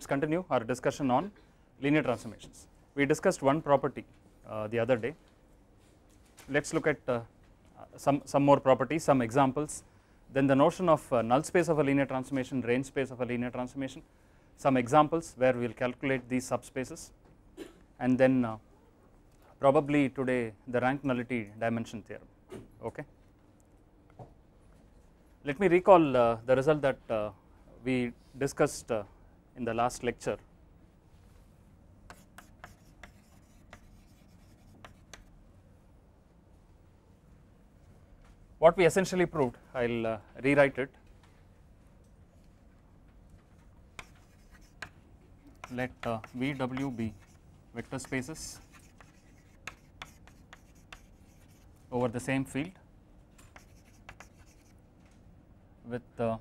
let's continue our discussion on linear transformations. We discussed one property uh, the other day. Let's look at uh, uh, some, some more properties, some examples. Then the notion of uh, null space of a linear transformation, range space of a linear transformation, some examples where we will calculate these subspaces and then uh, probably today the rank nullity dimension theorem, okay. Let me recall uh, the result that we discussed in the last lecture. What we essentially proved, I will uh, rewrite it. Let uh, VW be vector spaces over the same field with uh,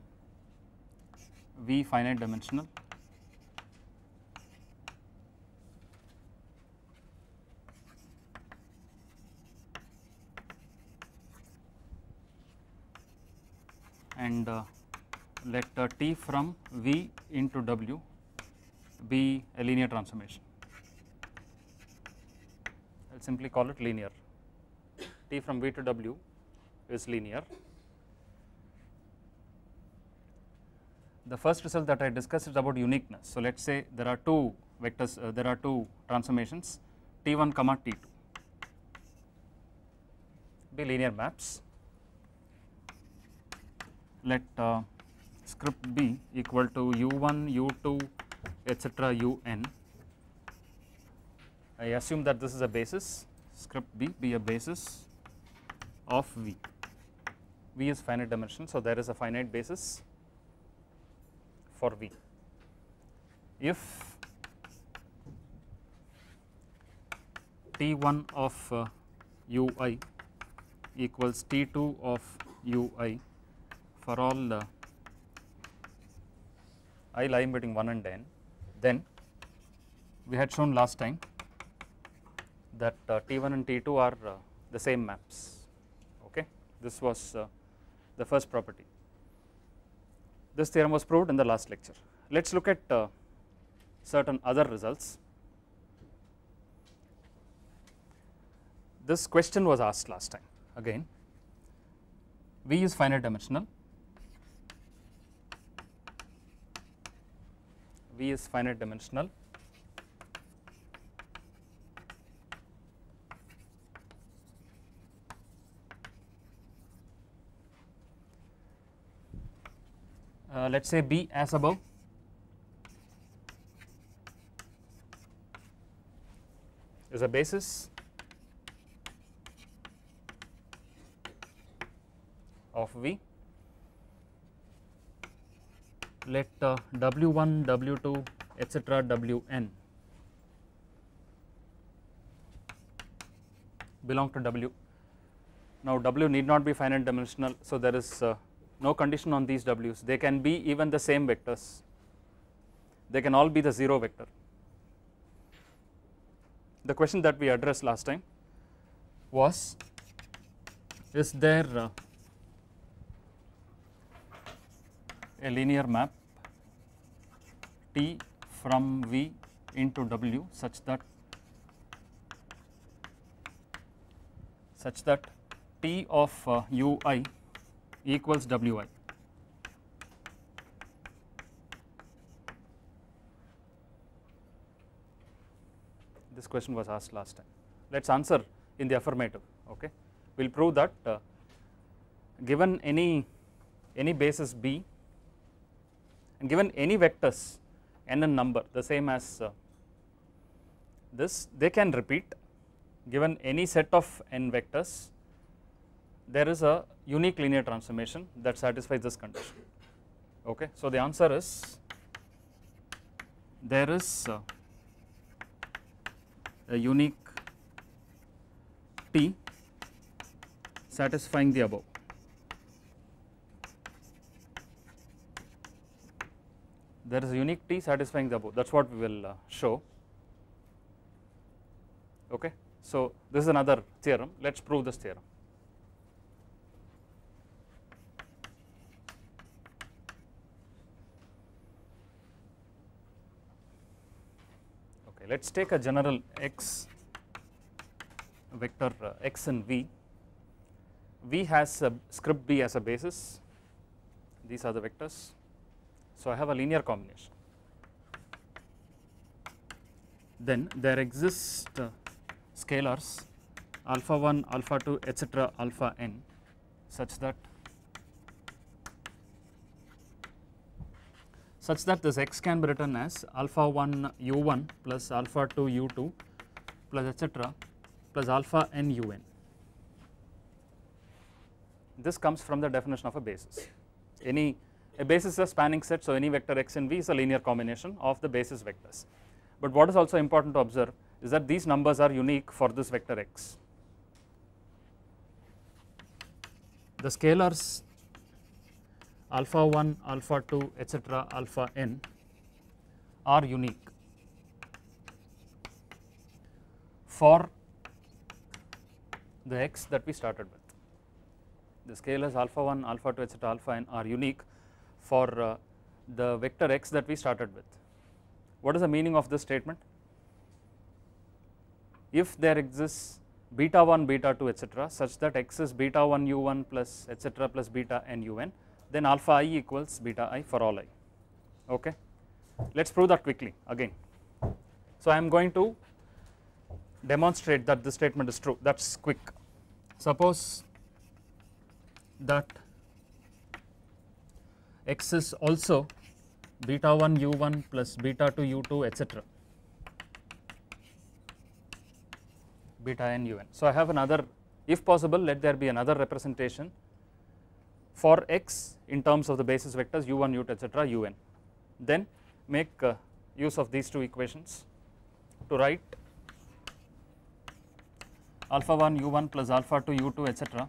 V finite dimensional and uh, let uh, T from V into W be a linear transformation. I will simply call it linear. T from V to W is linear. The first result that I discussed is about uniqueness. So let us say there are two vectors, uh, there are two transformations T1 comma T2 be linear maps let uh, script b equal to u1, u2 etc. un. I assume that this is a basis script b be a basis of v. v is finite dimension so there is a finite basis for v. If T1 of uh, ui equals T2 of ui for all uh, i lying between 1 and n then we had shown last time that uh, T1 and T2 are uh, the same maps okay this was uh, the first property this theorem was proved in the last lecture let us look at uh, certain other results this question was asked last time again V is finite dimensional V is finite dimensional. Uh, let us say B as above. is a basis of V let uh, W1, W2 etc. Wn belong to W. Now W need not be finite dimensional so there is uh, no condition on these W's they can be even the same vectors they can all be the 0 vector. The question that we addressed last time was is there uh, a linear map T from V into W such that such that T of uh, Ui equals Wi. This question was asked last time. Let us answer in the affirmative. Okay, we will prove that uh, given any any basis B and given any vectors n n number the same as uh, this they can repeat given any set of n vectors there is a unique linear transformation that satisfies this condition okay. So the answer is there is uh, a unique T satisfying the above. there is a unique T satisfying the above that is what we will uh, show okay. So this is another theorem let us prove this theorem. Okay, let us take a general x vector uh, x and v. V has script b as a basis these are the vectors so, I have a linear combination. Then there exist uh, scalars alpha 1, alpha 2, etc., alpha n such that such that this x can be written as alpha 1 u1 plus alpha 2 u2 plus etc plus alpha n un. This comes from the definition of a basis. Any a basis is a spanning set, so any vector x and v is a linear combination of the basis vectors. But what is also important to observe is that these numbers are unique for this vector x. The scalars alpha 1, alpha 2, etc., alpha n are unique for the x that we started with. The scalars alpha 1, alpha 2, etc., alpha n are unique for uh, the vector x that we started with. What is the meaning of this statement? If there exists beta 1, beta 2 etc such that x is beta 1 u1 plus etc plus beta n un then alpha i equals beta i for all i okay. Let us prove that quickly again. So I am going to demonstrate that this statement is true that is quick. Suppose that x is also beta 1 u1 plus beta 2 u2 etcetera, beta n u n. So, I have another if possible let there be another representation for x in terms of the basis vectors u1 u2 etcetera, un. Then make uh, use of these two equations to write alpha 1 u1 plus alpha 2 u2 etcetera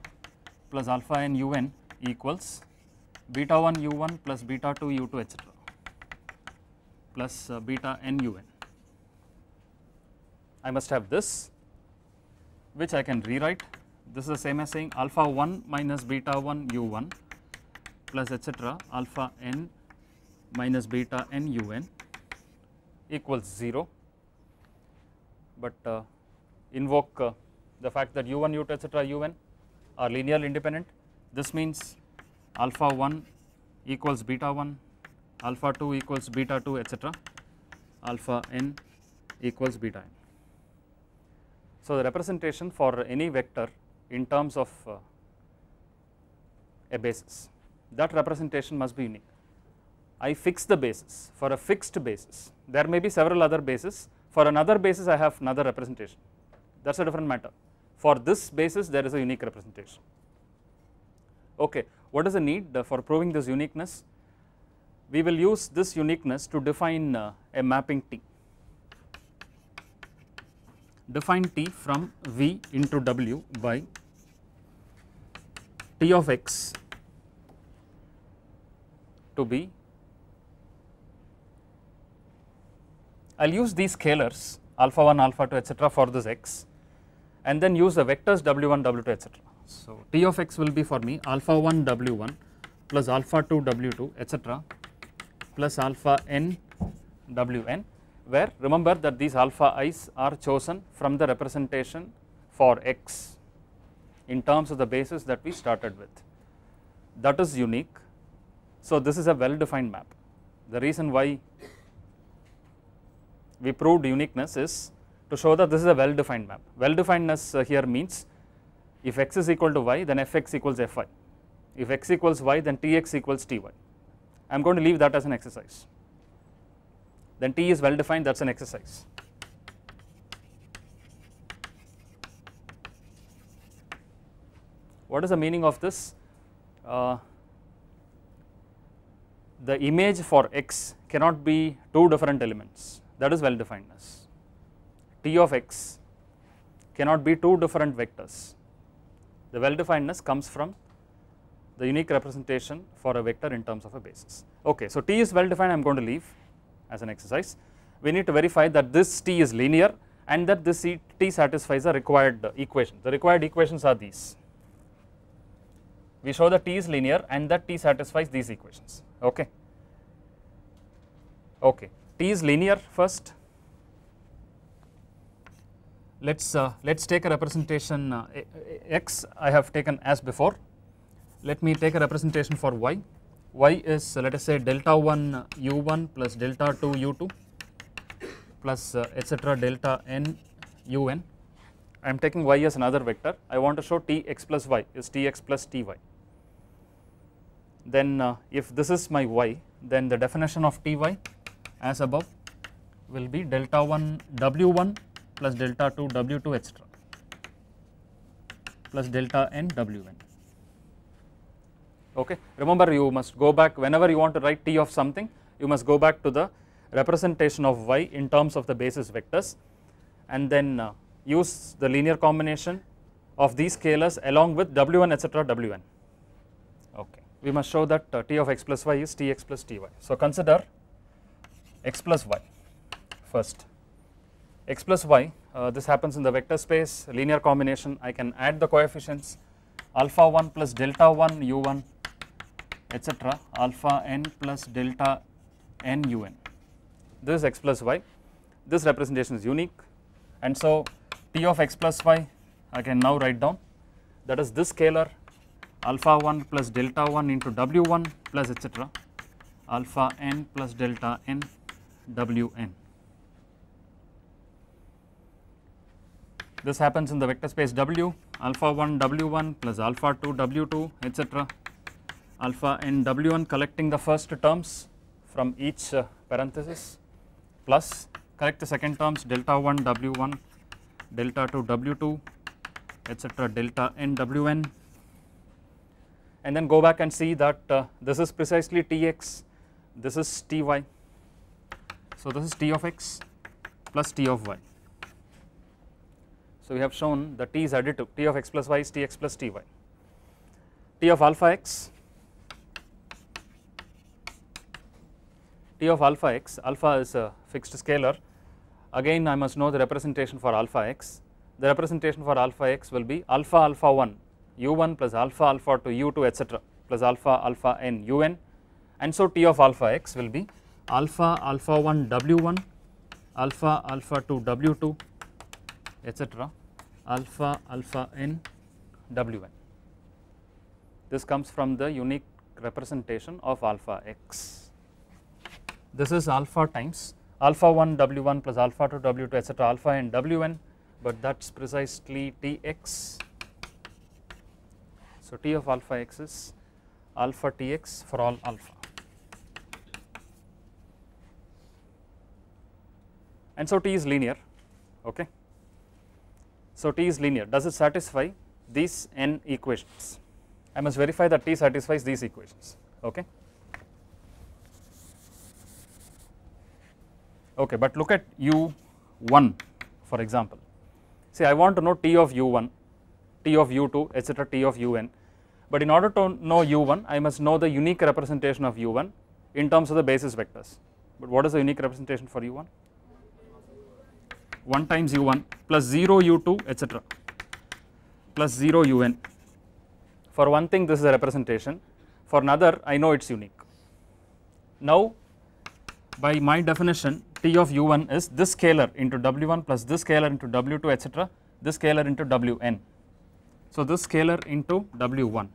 plus alpha n u n equals beta 1 u1 plus beta 2 u2 etc plus uh, beta n u n. I must have this which I can rewrite this is the same as saying alpha 1 minus beta 1 u1 plus etc alpha n minus beta n u n equals 0 but uh, invoke uh, the fact that u1 u2 etc un are linearly independent this means alpha 1 equals beta 1, alpha 2 equals beta 2 etc., alpha n equals beta n. So, the representation for any vector in terms of uh, a basis that representation must be unique. I fix the basis for a fixed basis there may be several other bases for another basis I have another representation that is a different matter for this basis there is a unique representation. Okay. What is the need uh, for proving this uniqueness? We will use this uniqueness to define uh, a mapping T. Define T from V into W by T of x to be I will use these scalars alpha 1, alpha 2 etc. for this x and then use the vectors w1, w2 etc. So, T of x will be for me alpha 1 w1 plus alpha 2 w2 etc plus alpha n w n. where remember that these alpha i's are chosen from the representation for x in terms of the basis that we started with. That is unique. So, this is a well defined map. The reason why we proved uniqueness is to show that this is a well defined map. Well definedness uh, here means if x is equal to y, then fx equals fy. If x equals y, then tx equals ty. I am going to leave that as an exercise. Then t is well defined, that is an exercise. What is the meaning of this? Uh, the image for x cannot be two different elements that is well definedness. t of x cannot be two different vectors the well definedness comes from the unique representation for a vector in terms of a basis. Okay, so T is well defined I am going to leave as an exercise. We need to verify that this T is linear and that this T satisfies the required equation. The required equations are these. We show that T is linear and that T satisfies these equations. Okay. Okay. T is linear first let's uh, let's take a representation uh, x I have taken as before. Let me take a representation for y. y is uh, let us say delta 1 u1 plus delta 2 u2 plus uh, etc delta n un. I am taking y as another vector. I want to show tx plus y is tx plus ty. Then uh, if this is my y, then the definition of ty as above will be delta 1 w1 plus delta 2 W2 etcetera plus delta n W n. Okay. Remember you must go back whenever you want to write T of something you must go back to the representation of y in terms of the basis vectors and then uh, use the linear combination of these scalars along with W1 etc Wn. Okay. We must show that uh, T of x plus y is Tx plus Ty. So consider x plus y first x plus y. Uh, this happens in the vector space, linear combination. I can add the coefficients alpha 1 plus delta 1 u1 etc. alpha n plus delta n un. This is x plus y. This representation is unique and so t of x plus y I can now write down that is this scalar alpha 1 plus delta 1 into w1 plus etc. alpha n plus delta n w n. This happens in the vector space W alpha 1 W1 plus alpha 2 W2 etc. alpha in W1 collecting the first terms from each uh, parenthesis plus collect the second terms delta 1 W1 delta 2 W2 etc. delta n W n. and then go back and see that uh, this is precisely Tx this is Ty so this is T of x plus T of y so, we have shown the t is additive t of x plus y is tx plus ty t of alpha x t of alpha x alpha is a fixed scalar again I must know the representation for alpha x the representation for alpha x will be alpha alpha 1 u1 plus alpha alpha 2 u2 etc plus alpha alpha n un and so t of alpha x will be alpha alpha 1 w1 alpha alpha 2 w2 etc alpha alpha n w n. This comes from the unique representation of alpha x. This is alpha times alpha 1 w 1 plus alpha 2 w 2 etc alpha n w n but that is precisely t x. So, t of alpha x is alpha t x for all alpha. And so, t is linear okay. So, T is linear. Does it satisfy these n equations? I must verify that T satisfies these equations. Okay. Okay, but look at u1 for example. See, I want to know T of u1, T of u2, etc., T of un. But in order to know u1, I must know the unique representation of u1 in terms of the basis vectors. But what is the unique representation for u1? 1 times u1 plus 0 u2 etc plus 0 un. For one thing this is a representation, for another I know it is unique. Now by my definition T of u1 is this scalar into w1 plus this scalar into w2 etc this scalar into wn. So this scalar into w1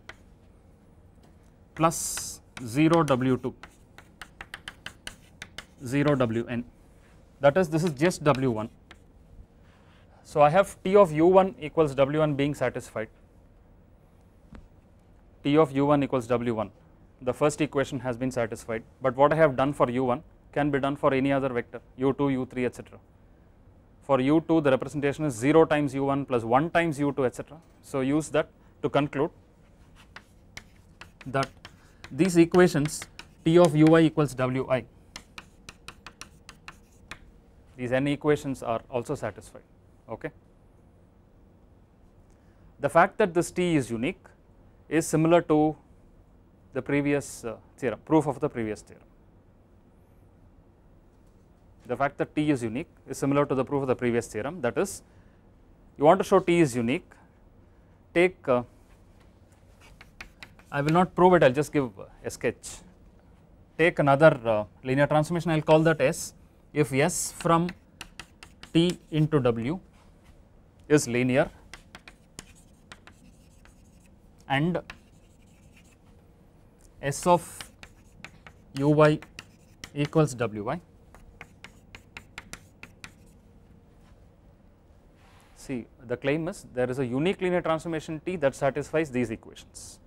plus 0 w2 0 wn that is this is just w1 so I have T of u1 equals w1 being satisfied. T of u1 equals w1. The first equation has been satisfied, but what I have done for u1 can be done for any other vector u2, u3, etc. For u2, the representation is 0 times u1 plus 1 times u2, etc. So use that to conclude that these equations T of ui equals wi, these n equations are also satisfied. Okay. The fact that this T is unique is similar to the previous uh, theorem, proof of the previous theorem. The fact that T is unique is similar to the proof of the previous theorem that is you want to show T is unique take uh, I will not prove it I will just give a sketch take another uh, linear transformation I will call that S if S from T into W is linear and S of u y equals w y. See the claim is there is a unique linear transformation T that satisfies these equations.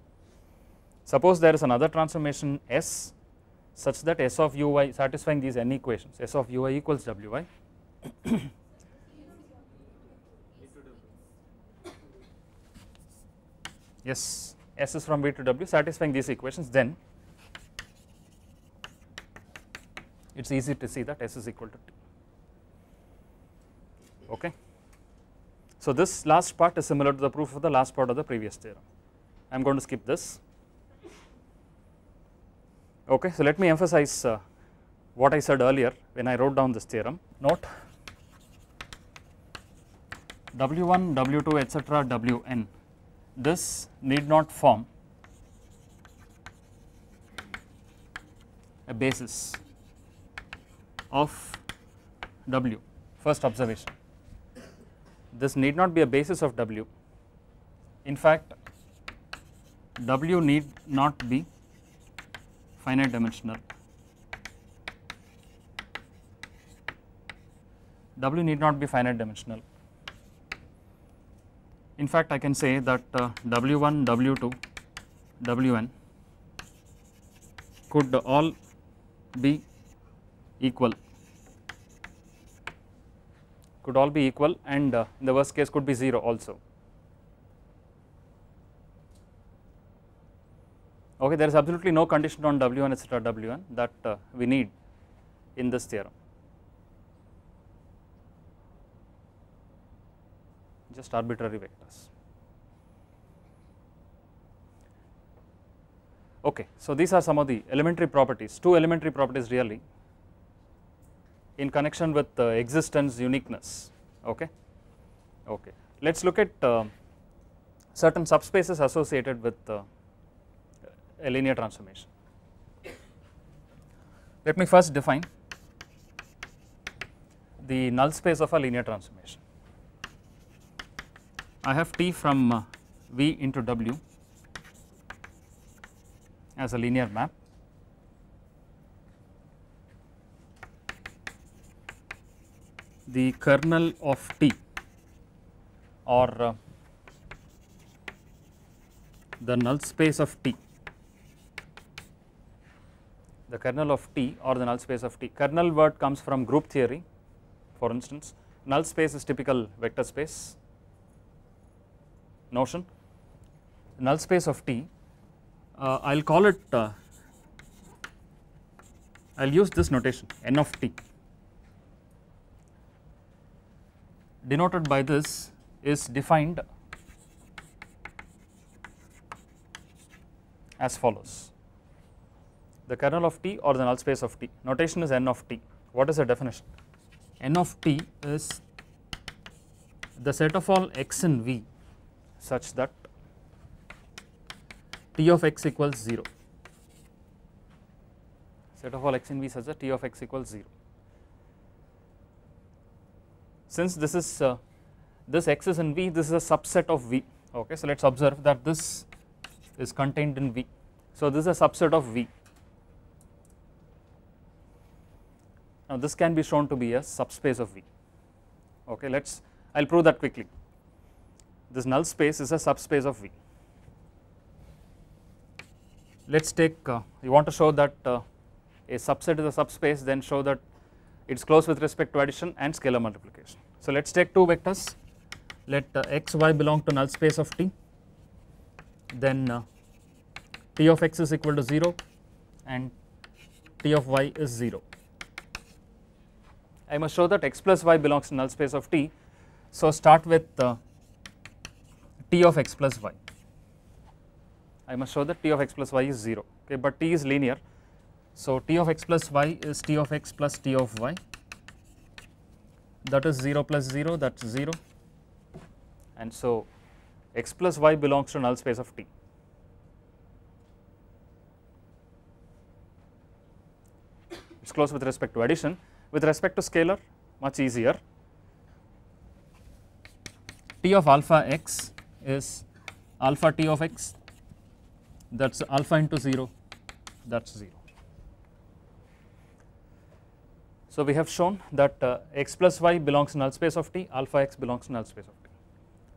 Suppose there is another transformation S such that S of u y satisfying these n equations S of u y equals w y. yes S is from V to W satisfying these equations then it is easy to see that S is equal to T okay. So this last part is similar to the proof of the last part of the previous theorem I am going to skip this okay so let me emphasize uh, what I said earlier when I wrote down this theorem note W1 W2 etc Wn this need not form a basis of W first observation. This need not be a basis of W in fact W need not be finite dimensional W need not be finite dimensional in fact I can say that uh, W1, W2, Wn could all be equal could all be equal and uh, the worst case could be 0 also. Okay, there is absolutely no condition on W1 etc. Wn that uh, we need in this theorem. just arbitrary vectors. Okay, so these are some of the elementary properties, two elementary properties really in connection with uh, existence uniqueness, okay. okay. Let us look at uh, certain subspaces associated with uh, a linear transformation. Let me first define the null space of a linear transformation. I have T from uh, V into W as a linear map. The kernel of T or uh, the null space of T, the kernel of T or the null space of T. Kernel word comes from group theory for instance, null space is typical vector space notion null space of T uh, I will call it uh, I will use this notation n of T denoted by this is defined as follows the kernel of T or the null space of T notation is n of T what is the definition n of T is the set of all x and v such that t of x equals 0 set of all x in V such that t of x equals 0. Since this is uh, this x is in V this is a subset of V okay so let us observe that this is contained in V so this is a subset of V now this can be shown to be a subspace of V okay let us I will prove that quickly this null space is a subspace of V. Let us take uh, you want to show that uh, a subset is a subspace then show that it is closed with respect to addition and scalar multiplication. So let us take two vectors let uh, x y belong to null space of T then uh, T of x is equal to 0 and T of y is 0. I must show that x plus y belongs to null space of T so start with uh, t of x plus y. I must show that t of x plus y is 0 okay but t is linear. So t of x plus y is t of x plus t of y that is 0 plus 0 that is 0 and so x plus y belongs to null space of t. It is close with respect to addition with respect to scalar much easier t of alpha x is alpha t of x that is alpha into 0 that is 0. So we have shown that uh, x plus y belongs null space of t alpha x belongs null space of t.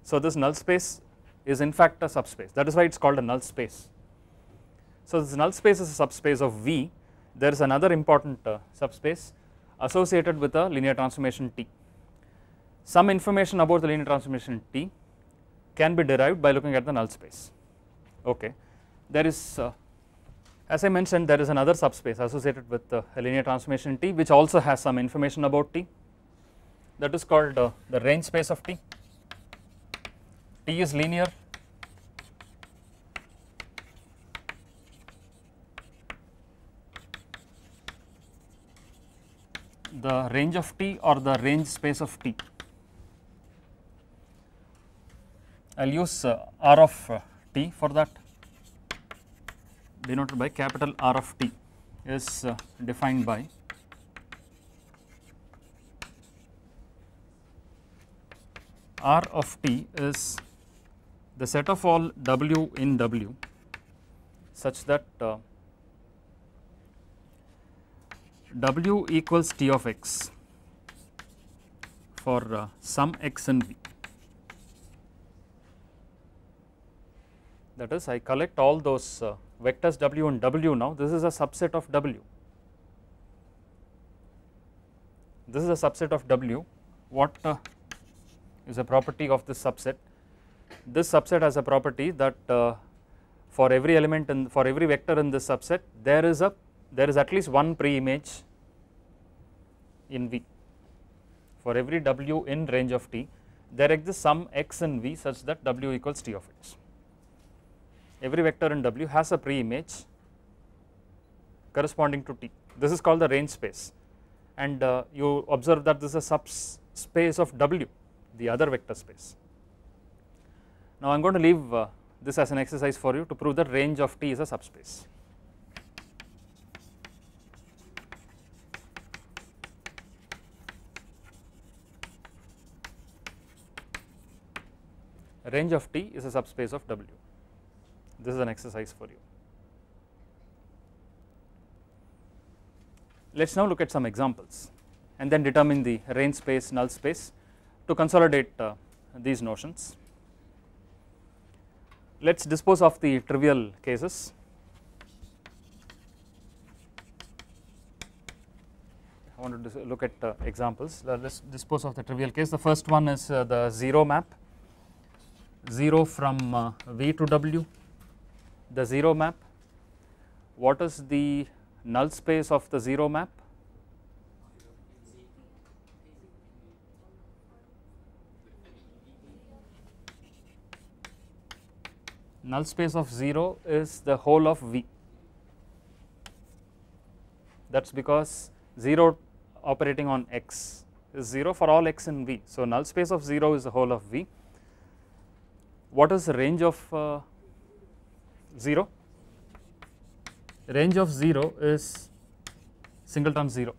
So this null space is in fact a subspace that is why it is called a null space. So this null space is a subspace of V there is another important uh, subspace associated with a linear transformation T. Some information about the linear transformation T can be derived by looking at the null space okay there is uh, as I mentioned there is another subspace associated with the linear transformation T which also has some information about T that is called uh, the range space of T. T is linear the range of T or the range space of T I will use R of uh, t for that denoted by capital R of t is uh, defined by R of t is the set of all w in w such that uh, w equals t of x for uh, some x and v. that is I collect all those uh, vectors w and w now this is a subset of w. This is a subset of w What uh, is a property of this subset? This subset has a property that uh, for every element in for every vector in this subset there is a there is at least one pre-image in V for every w in range of t there exists some x in V such that w equals t of x every vector in W has a pre-image corresponding to T. This is called the range space and uh, you observe that this is a subspace of W, the other vector space. Now I am going to leave uh, this as an exercise for you to prove that range of T is a subspace. range of T is a subspace of W. This is an exercise for you. Let us now look at some examples and then determine the range space, null space to consolidate uh, these notions. Let us dispose of the trivial cases. I want to look at uh, examples. Uh, Let us dispose of the trivial case. The first one is uh, the 0 map, 0 from uh, V to W the 0 map, what is the null space of the 0 map? Null space of 0 is the whole of V. That is because 0 operating on x is 0 for all x in V. So, null space of 0 is the whole of V. What is the range of uh, 0 range of 0 is singleton 0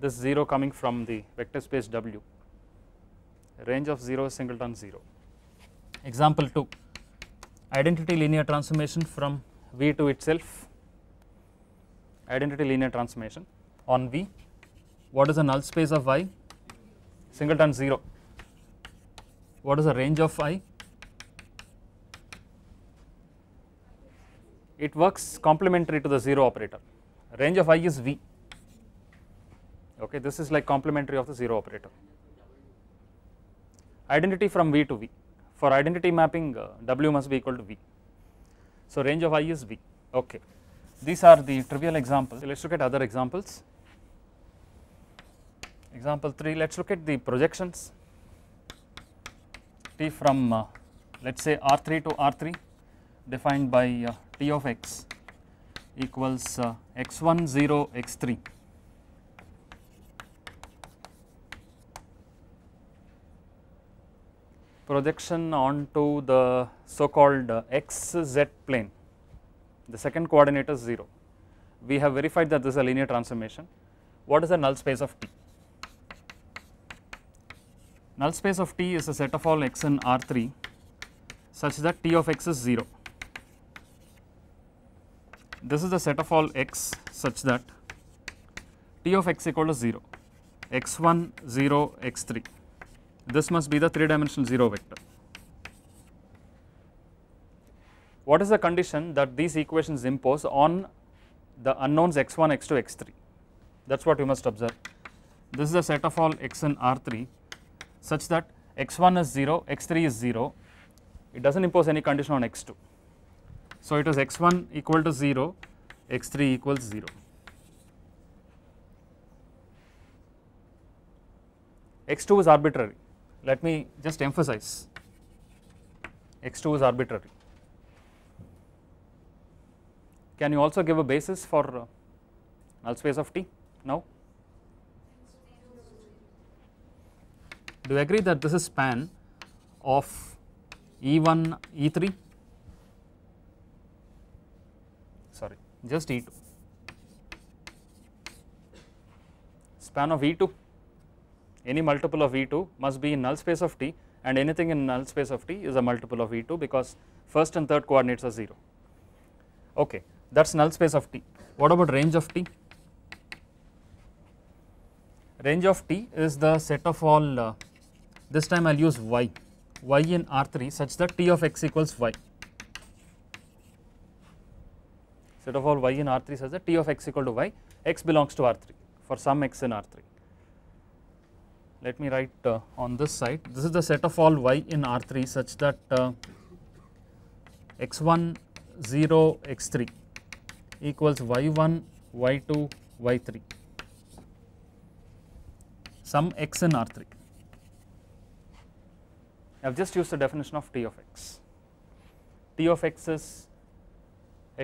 this 0 coming from the vector space W range of 0 is singleton 0 example 2 identity linear transformation from V to itself identity linear transformation on V what is the null space of Y singleton 0 what is the range of I it works complementary to the 0 operator. Range of i is v, okay, this is like complementary of the 0 operator. Identity from v to v, for identity mapping uh, w must be equal to v. So, range of i is v, okay. These are the trivial examples, let us look at other examples. Example 3, let us look at the projections t from uh, let us say R3 to R3 defined by uh, T of x equals uh, x1 0 x3. projection onto the so called uh, xz plane the second coordinate is 0 we have verified that this is a linear transformation what is the null space of T null space of T is a set of all x in R3 such that T of x is 0 this is the set of all x such that t of x equal to 0, x1, 0, x3. This must be the 3 dimensional 0 vector. What is the condition that these equations impose on the unknowns x1, x2, x3? That is what you must observe. This is the set of all x in R3 such that x1 is 0, x3 is 0, it does not impose any condition on x2. So, it x1 equal to 0, x3 equals 0. x2 is arbitrary, let me just emphasize x2 is arbitrary. Can you also give a basis for uh, null space of T now? Do you agree that this is span of E1, E3? just E 2. Span of E 2 any multiple of E2 must be in null space of T and anything in null space of T is a multiple of E2 because first and third coordinates are 0. Okay, that is null space of T. What about range of T? Range of T is the set of all, uh, this time I will use y, y in R3 such that T of x equals y. Set of all y in R3 such that T of x equal to y, x belongs to R3 for some x in R3. Let me write uh, on this side, this is the set of all y in R3 such that uh, x1, 0, x3 equals y1, y2, y3, some x in R3. I have just used the definition of T of x. T of x is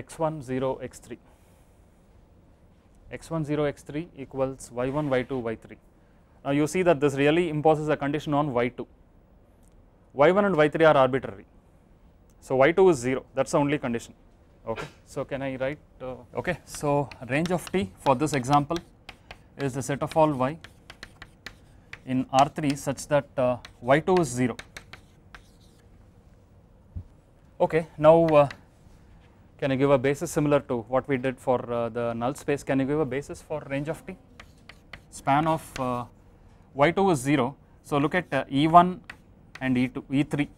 x1 0 x3 x1 0 x3 equals y1 y2 y3 now you see that this really imposes a condition on y2 y1 and y3 are arbitrary so y2 is 0 that is the only condition okay so can I write uh, okay so range of t for this example is the set of all y in R3 such that uh, y2 is 0 okay now uh, can you give a basis similar to what we did for uh, the null space? Can you give a basis for range of t? Span of uh, y2 is 0. So look at uh, E1 and E2, E3.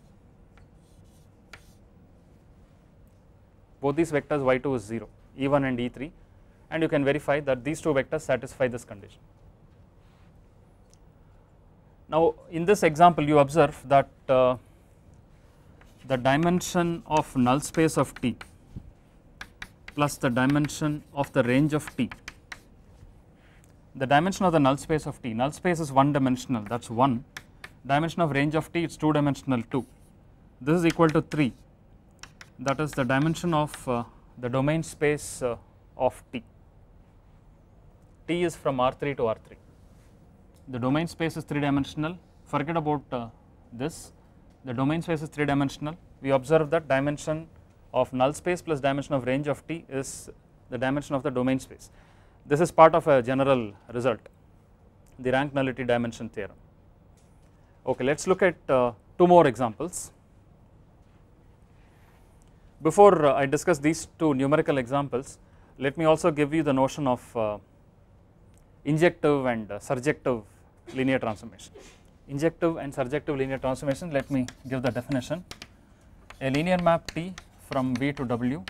Both these vectors y2 is 0, E1 and E3 and you can verify that these two vectors satisfy this condition. Now in this example you observe that uh, the dimension of null space of T plus the dimension of the range of T. The dimension of the null space of T, null space is one dimensional that is 1, dimension of range of T it is 2 dimensional 2. This is equal to 3 that is the dimension of uh, the domain space uh, of T. T is from R3 to R3. The domain space is 3 dimensional forget about uh, this the domain space is 3 dimensional we observe that dimension of null space plus dimension of range of t is the dimension of the domain space. This is part of a general result, the rank nullity dimension theorem. Okay, let us look at uh, two more examples. Before uh, I discuss these two numerical examples, let me also give you the notion of uh, injective and uh, surjective linear transformation. Injective and surjective linear transformation, let me give the definition. A linear map T from V to W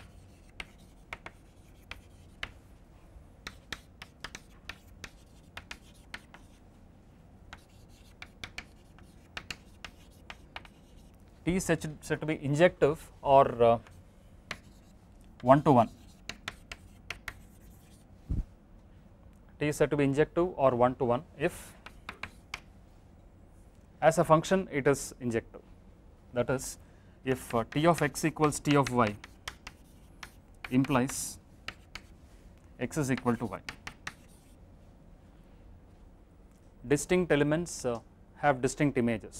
T is said, said to be injective or uh, one to one. T is said to be injective or one to one if as a function it is injective that is if uh, t of x equals t of y implies x is equal to y. Distinct elements uh, have distinct images.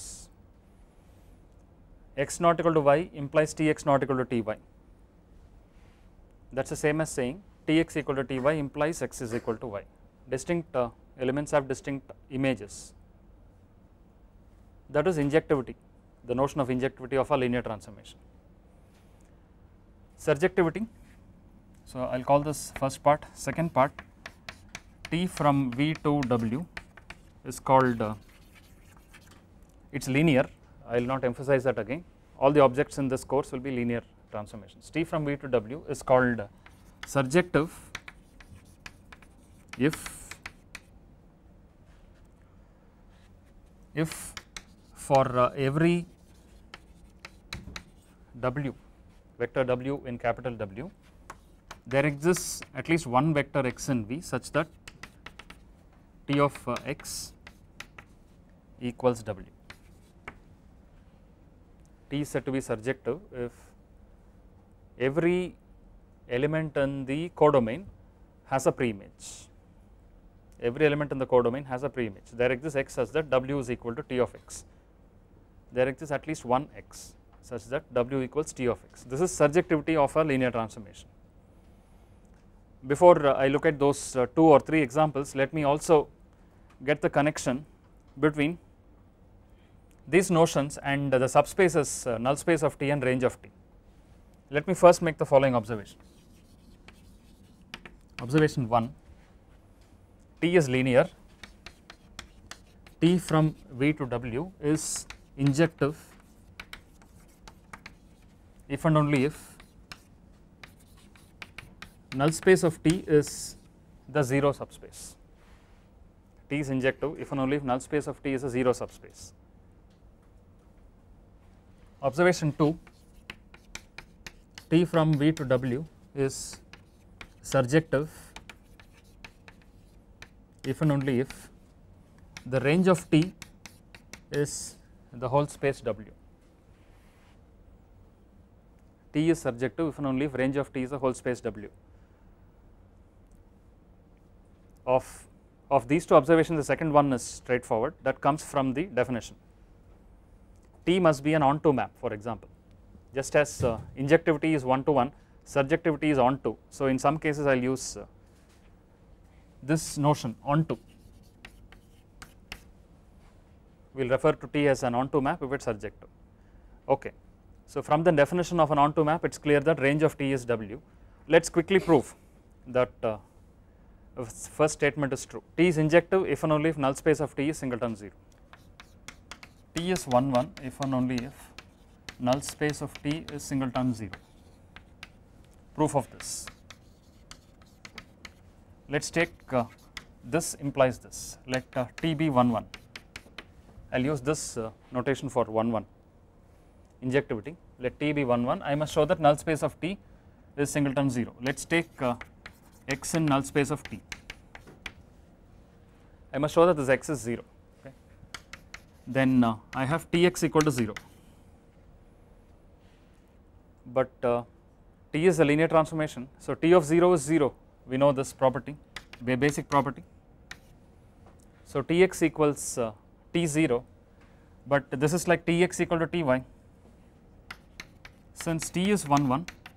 x not equal to y implies tx not equal to ty. That is the same as saying tx equal to ty implies x is equal to y. Distinct uh, elements have distinct images. That is injectivity the notion of injectivity of a linear transformation. Surjectivity, so I will call this first part, second part T from V to W is called, uh, it is linear, I will not emphasize that again, all the objects in this course will be linear transformations. T from V to W is called surjective if if for uh, every W vector W in capital W there exists at least one vector x in V such that T of uh, x equals W. T is said to be surjective if every element in the codomain has a preimage. Every element in the codomain has a preimage. There exists x such that W is equal to T of x. There exists at least one x such that W equals T of x. This is surjectivity of a linear transformation. Before uh, I look at those uh, two or three examples, let me also get the connection between these notions and the subspaces uh, null space of T and range of T. Let me first make the following observation. Observation 1 T is linear, T from V to W is injective if and only if null space of T is the 0 subspace. T is injective if and only if null space of T is a 0 subspace. Observation 2 T from V to W is surjective if and only if the range of T is the whole space W. T is surjective if and only if range of T is a whole space W. Of, of these two observations the second one is straightforward that comes from the definition. T must be an onto map for example just as uh, injectivity is one to one surjectivity is onto so in some cases I will use uh, this notion onto we will refer to T as an onto map if it is surjective okay so from the definition of an onto map it is clear that range of T is W. Let us quickly prove that uh, first statement is true. T is injective if and only if null space of T is singleton 0. T is 1 1 if and only if null space of T is singleton 0. Proof of this. Let us take uh, this implies this let uh, T be 1 1. I will use this uh, notation for 1 1 injectivity let t be 1 1 I must show that null space of t is singleton 0 let us take uh, x in null space of t I must show that this x is 0 okay then uh, I have tx equal to 0 but uh, t is a linear transformation so t of 0 is 0 we know this property basic property so tx equals uh, t0 but this is like tx equal to ty since t is 1 1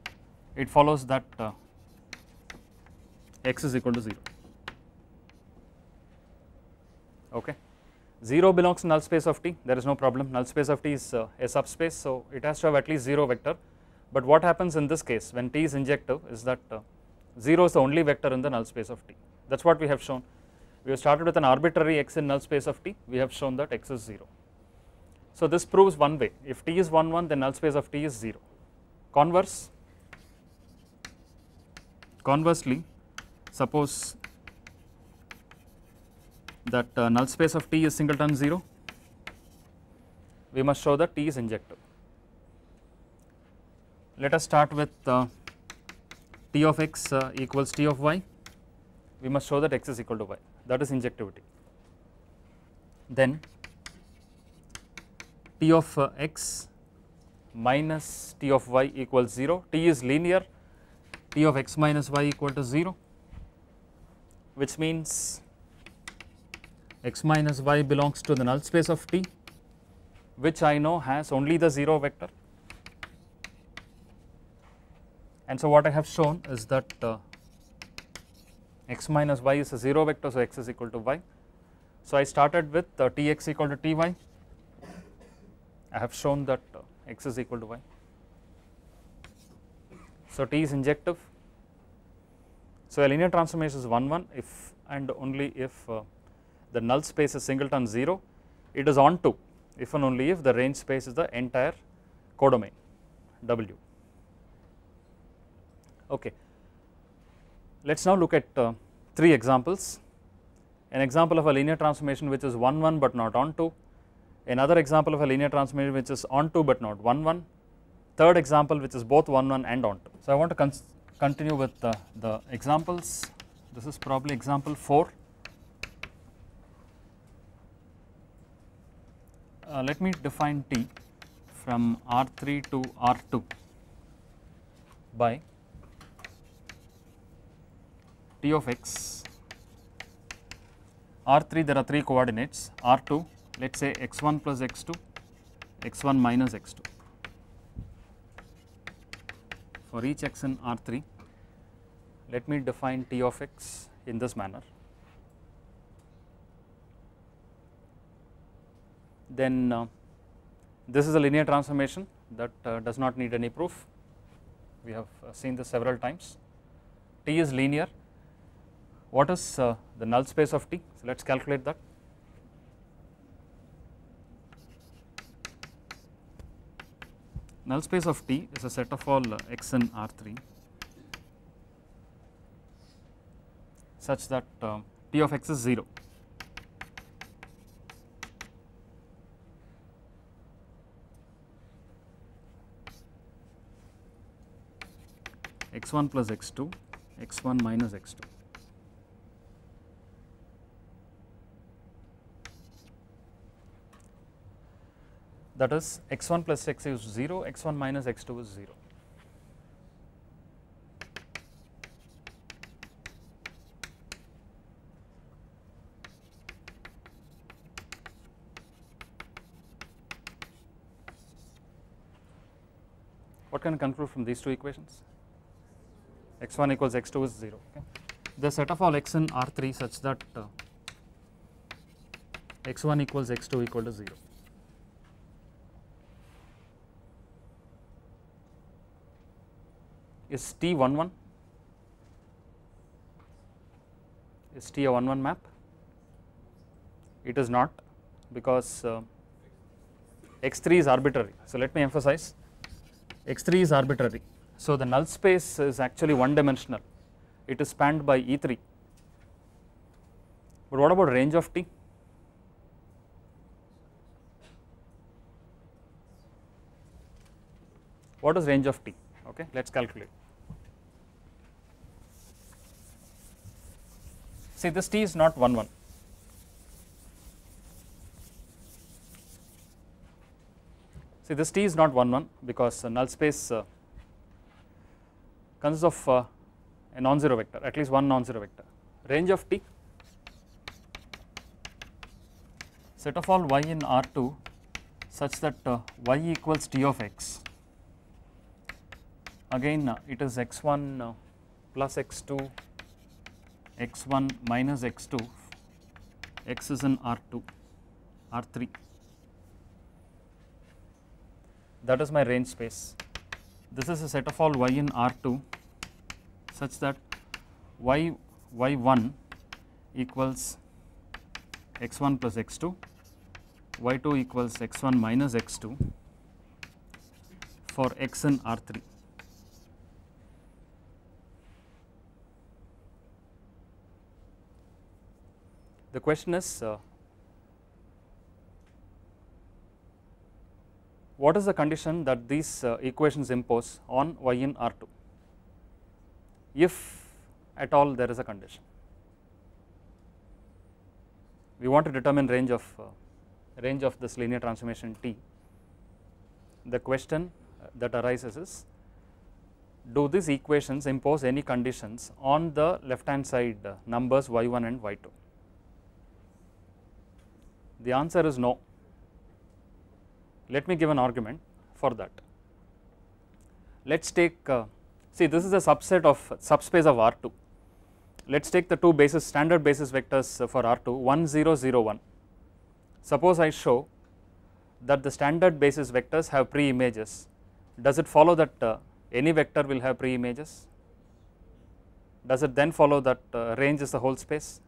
it follows that uh, x is equal to 0 okay 0 belongs to null space of t there is no problem null space of t is uh, a subspace so it has to have at least 0 vector but what happens in this case when t is injective is that uh, 0 is the only vector in the null space of t that is what we have shown we have started with an arbitrary x in null space of t we have shown that x is 0 so this proves one way if t is 1 1 then null space of t is 0 Converse, conversely suppose that uh, null space of T is singleton 0, we must show that T is injective. Let us start with uh, T of x uh, equals T of y, we must show that x is equal to y that is injectivity. Then T of uh, x minus t of y equals 0, t is linear, t of x minus y equal to 0 which means x minus y belongs to the null space of t which I know has only the 0 vector and so what I have shown is that uh, x minus y is a 0 vector so x is equal to y. So I started with uh, tx equal to ty I have shown that uh, x is equal to y. So T is injective. So a linear transformation is 1 1 if and only if uh, the null space is singleton 0 it is onto if and only if the range space is the entire codomain W. Okay. Let us now look at uh, 3 examples an example of a linear transformation which is 1 1 but not onto Another example of a linear transformation which is onto but not 1 1. Third example which is both 1 1 and onto. So I want to continue with the, the examples. This is probably example 4. Uh, let me define T from R3 to R2 by T of x. R3 there are 3 coordinates R2 let us say x1 plus x2, x1 minus x2 for each x in R3 let me define T of x in this manner. Then uh, this is a linear transformation that uh, does not need any proof. We have uh, seen this several times. T is linear. What is uh, the null space of T? So let us calculate that. null space of T is a set of all uh, x in R3 such that uh, T of x is 0. x1 plus x2, x1 minus x2. that is x1 plus x is 0, x1 minus x2 is 0. What can I conclude from these two equations? x1 equals x2 is 0. Okay. The set of all x in R3 such that uh, x1 equals x2 equal to 0. is T11 is T one-one? is not because uh, x3 is arbitrary. So, let me emphasize x3 is arbitrary. So, the null space is actually one dimensional, it is spanned by E3. But what about range of T? What is range of T? okay let us calculate. See this t is not 1 1 See this T is not 1 1 because uh, null space uh, consists of uh, a non-zero vector at least one non-zero vector range of T set of all y in R2 such that uh, y equals T of x again uh, it is x1 uh, plus x2, x1 minus x2, x is in R2, R3. That is my range space. This is a set of all y in R2 such that y y1 equals x1 plus x2, y2 equals x1 minus x2 for x in R3. The question is uh, what is the condition that these uh, equations impose on y in R2 if at all there is a condition. We want to determine range of uh, range of this linear transformation T. The question uh, that arises is do these equations impose any conditions on the left hand side uh, numbers y1 and y2. The answer is no. Let me give an argument for that. Let us take, uh, see this is a subset of subspace of R2. Let us take the two basis standard basis vectors for R2 1 0 0 1. Suppose I show that the standard basis vectors have pre-images. Does it follow that uh, any vector will have pre-images? Does it then follow that uh, range is the whole space?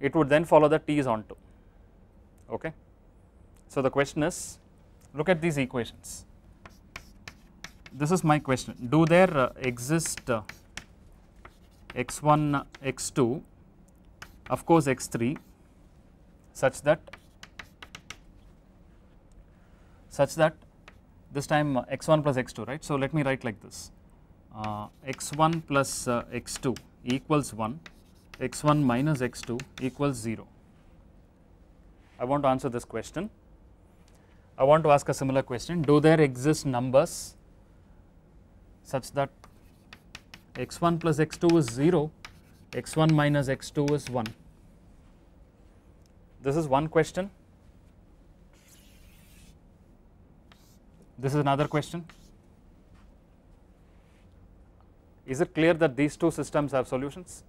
it would then follow that T is onto. Okay. So the question is, look at these equations. This is my question. Do there uh, exist uh, x1, x2, of course x3, such that such that this time uh, x1 plus x2, right? So let me write like this: uh, x1 plus uh, x2 equals 1 x 1 minus x 2 equals 0. I want to answer this question. I want to ask a similar question do there exist numbers such that x 1 plus x 2 is 0 x 1 minus x 2 is 1. This is one question. This is another question. Is it clear that these two systems have solutions?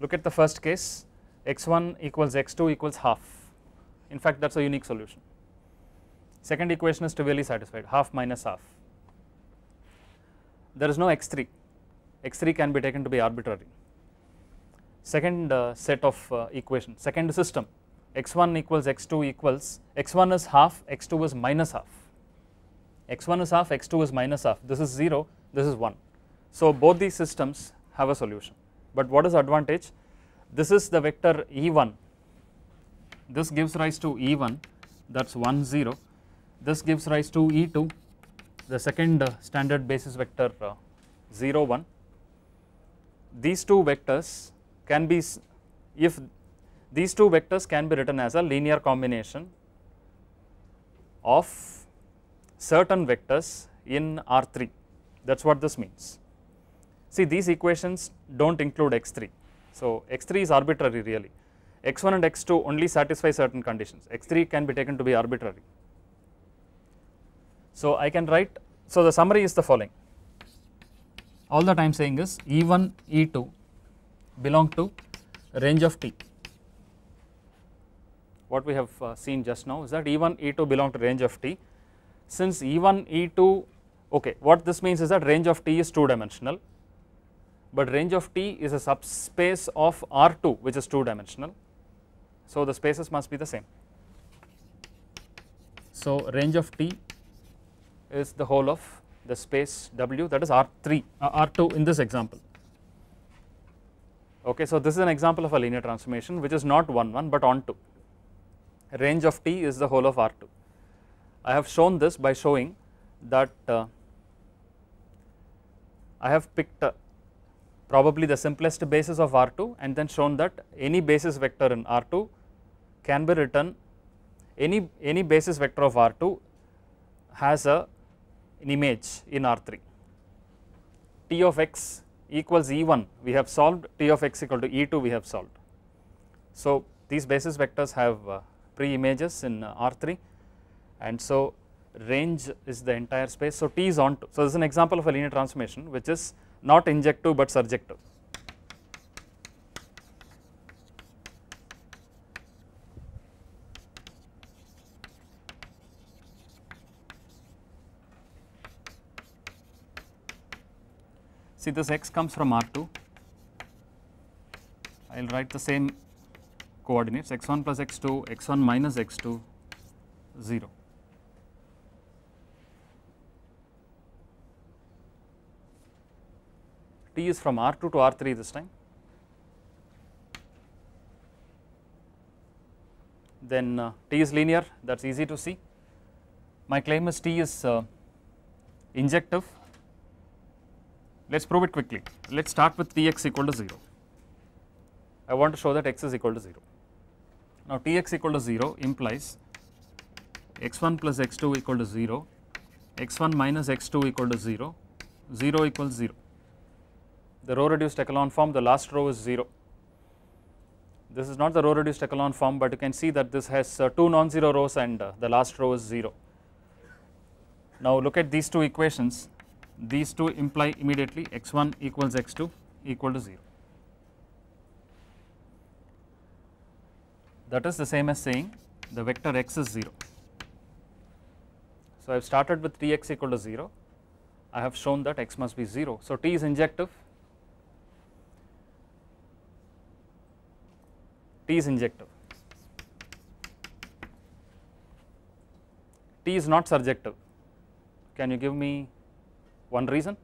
Look at the first case x1 equals x2 equals half. In fact, that is a unique solution. Second equation is trivially satisfied half minus half. There is no x3, x3 can be taken to be arbitrary. Second uh, set of uh, equations, second system x1 equals x2 equals x1 is half, x2 is minus half. x1 is half, x2 is minus half. This is 0, this is 1. So, both these systems have a solution. But what is advantage? This is the vector E1. This gives rise to E1 that is 1 0. This gives rise to E2 the second uh, standard basis vector uh, 0 1. These two vectors can be if these two vectors can be written as a linear combination of certain vectors in R3 that is what this means. See these equations do not include x3. So x3 is arbitrary really. x1 and x2 only satisfy certain conditions. x3 can be taken to be arbitrary. So I can write, so the summary is the following. All that I am saying is E1, E2 belong to range of T. What we have uh, seen just now is that E1, E2 belong to range of T. Since E1, E2, okay, what this means is that range of T is two dimensional but range of T is a subspace of R2 which is 2 dimensional. So, the spaces must be the same. So, range of T is the whole of the space W that is R3 uh, R2 in this example. Okay, so this is an example of a linear transformation which is not 1 1 but onto range of T is the whole of R2. I have shown this by showing that uh, I have picked probably the simplest basis of R2 and then shown that any basis vector in R2 can be written any, any basis vector of R2 has a, an image in R3. T of x equals E1 we have solved, T of x equal to E2 we have solved. So these basis vectors have uh, pre-images in uh, R3 and so range is the entire space. So T is onto, so this is an example of a linear transformation which is not injective but surjective. See this x comes from R2, I will write the same coordinates x1 plus x2, x1 minus x2, 0. T is from R2 to R3 this time. Then uh, T is linear that is easy to see. My claim is T is uh, injective. Let us prove it quickly. Let us start with Tx equal to 0. I want to show that x is equal to 0. Now Tx equal to 0 implies x1 plus x2 equal to 0, x1 minus x2 equal to 0, 0 equals 0 the row reduced echelon form the last row is 0. This is not the row reduced echelon form but you can see that this has uh, 2 non-zero rows and uh, the last row is 0. Now look at these two equations these two imply immediately x1 equals x2 equal to 0. That is the same as saying the vector x is 0. So I have started with 3x equal to 0 I have shown that x must be 0. So t is injective T is injective, T is not surjective. Can you give me one reason?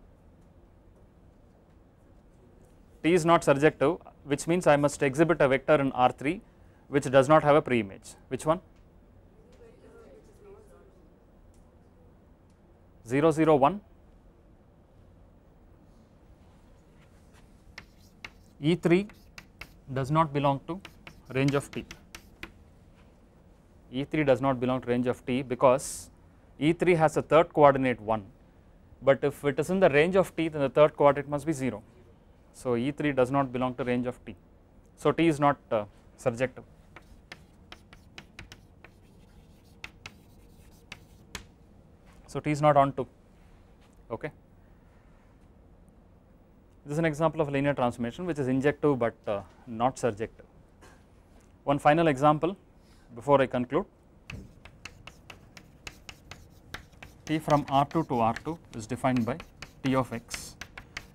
T is not surjective which means I must exhibit a vector in R3 which does not have a pre-image. Which one? 0, 0, 001 E3 does not belong to range of T. E3 does not belong to range of T because E3 has a third coordinate 1, but if it is in the range of T then the third coordinate must be 0. So, E3 does not belong to range of T. So, T is not uh, surjective. So, T is not onto okay. This is an example of linear transformation which is injective but uh, not surjective. One final example before I conclude. T from R2 to R2 is defined by T of x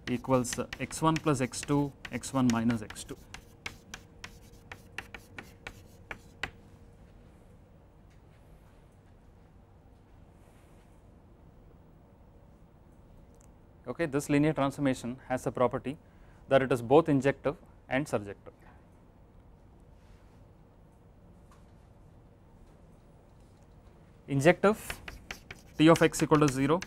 equals x1 plus x2, x1 minus x2. Okay, this linear transformation has a property that it is both injective and surjective. injective t of x equal to 0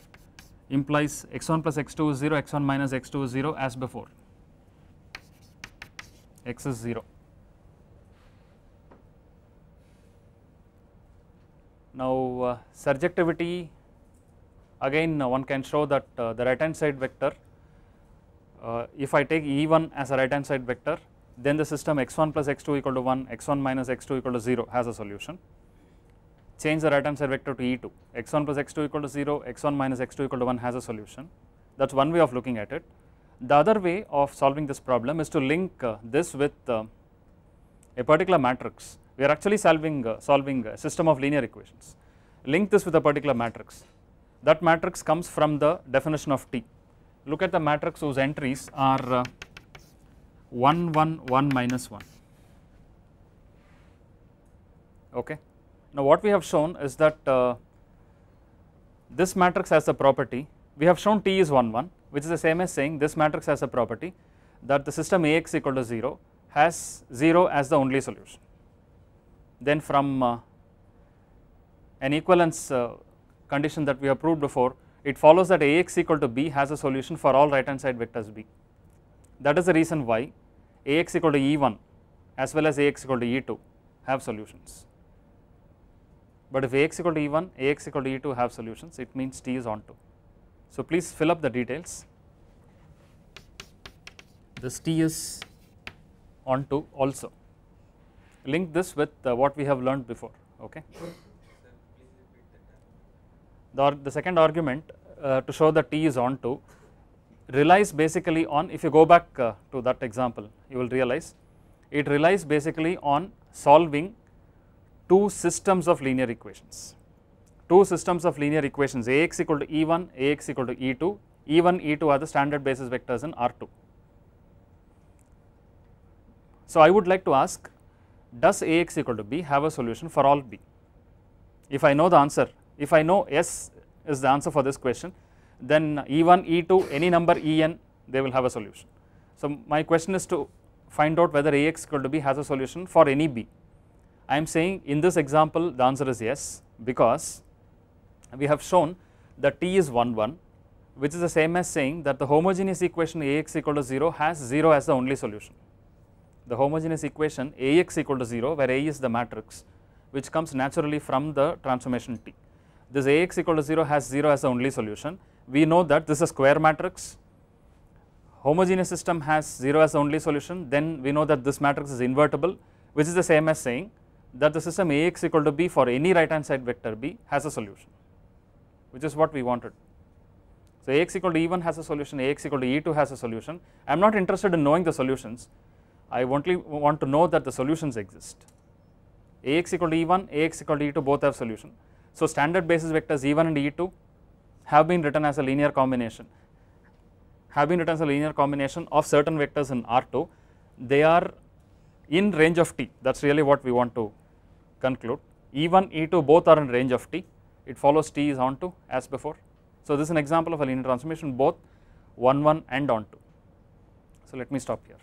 implies x1 plus x2 is 0, x1 minus x2 is 0 as before, x is 0. Now, uh, surjectivity again uh, one can show that uh, the right hand side vector, uh, if I take E1 as a right hand side vector, then the system x1 plus x2 equal to 1, x1 minus x2 equal to 0 has a solution change the right hand side vector to E2. x1 plus x2 equal to 0, x1 minus x2 equal to 1 has a solution. That is one way of looking at it. The other way of solving this problem is to link uh, this with uh, a particular matrix. We are actually solving, uh, solving a system of linear equations. Link this with a particular matrix. That matrix comes from the definition of T. Look at the matrix whose entries are uh, 1, 1, 1 minus 1. Okay. Now what we have shown is that uh, this matrix has a property, we have shown T is 1 1 which is the same as saying this matrix has a property that the system Ax equal to 0 has 0 as the only solution. Then from uh, an equivalence uh, condition that we have proved before it follows that Ax equal to b has a solution for all right hand side vectors b. That is the reason why Ax equal to E1 as well as Ax equal to E2 have solutions. But if Ax equal to E1, Ax equal to E2 have solutions, it means T is onto. So please fill up the details. This T is onto also. Link this with uh, what we have learned before, okay. The, the second argument uh, to show that T is onto relies basically on, if you go back uh, to that example, you will realize it relies basically on solving two systems of linear equations, two systems of linear equations Ax equal to E1, Ax equal to E2, E1, E2 are the standard basis vectors in R2. So, I would like to ask does Ax equal to B have a solution for all B? If I know the answer, if I know S is the answer for this question, then E1, E2, any number En, they will have a solution. So, my question is to find out whether Ax equal to B has a solution for any B. I am saying in this example the answer is yes because we have shown that T is 1 1 which is the same as saying that the homogeneous equation Ax equal to 0 has 0 as the only solution. The homogeneous equation Ax equal to 0 where A is the matrix which comes naturally from the transformation T. This Ax equal to 0 has 0 as the only solution. We know that this is a square matrix, homogeneous system has 0 as the only solution then we know that this matrix is invertible which is the same as saying that the system Ax equal to b for any right hand side vector b has a solution which is what we wanted. So Ax equal to E1 has a solution, Ax equal to E2 has a solution. I am not interested in knowing the solutions, I only want to know that the solutions exist. Ax equal to E1, Ax equal to E2 both have solution. So standard basis vectors E1 and E2 have been written as a linear combination, have been written as a linear combination of certain vectors in R2. They are in range of T, that is really what we want to conclude E1, E2 both are in range of T, it follows T is onto as before. So this is an example of a linear transformation both 1, 1 and onto. So let me stop here.